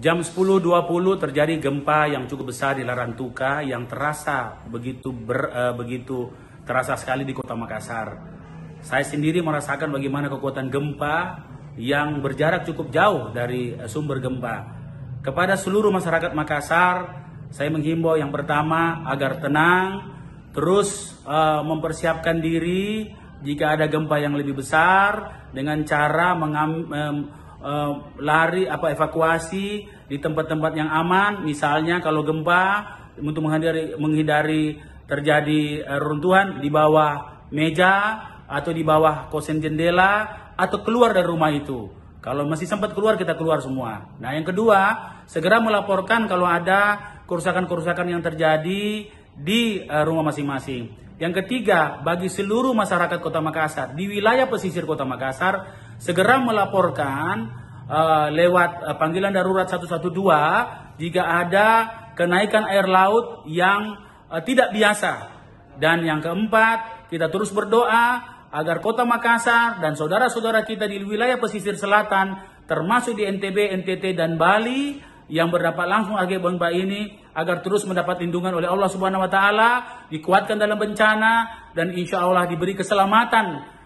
Jam 10.20 terjadi gempa yang cukup besar di Larantuka yang terasa begitu ber, uh, begitu terasa sekali di Kota Makassar. Saya sendiri merasakan bagaimana kekuatan gempa yang berjarak cukup jauh dari eh, sumber gempa. Kepada seluruh masyarakat Makassar, saya menghimbau yang pertama agar tenang, terus uh, mempersiapkan diri jika ada gempa yang lebih besar dengan cara mengam, um, uh, lari apa evakuasi di tempat-tempat yang aman misalnya kalau gempa untuk menghindari menghindari terjadi eh, runtuhan di bawah meja atau di bawah kosen jendela atau keluar dari rumah itu kalau masih sempat keluar kita keluar semua nah yang kedua segera melaporkan kalau ada kerusakan-kerusakan yang terjadi di eh, rumah masing-masing yang ketiga bagi seluruh masyarakat Kota Makassar di wilayah pesisir Kota Makassar segera melaporkan uh, lewat uh, panggilan darurat 112 jika ada kenaikan air laut yang uh, tidak biasa. Dan yang keempat, kita terus berdoa agar kota Makassar dan saudara-saudara kita di wilayah pesisir selatan termasuk di NTB, NTT, dan Bali yang berdapat langsung agak Bomba ini agar terus mendapat lindungan oleh Allah Subhanahu wa taala, dikuatkan dalam bencana dan insya Allah diberi keselamatan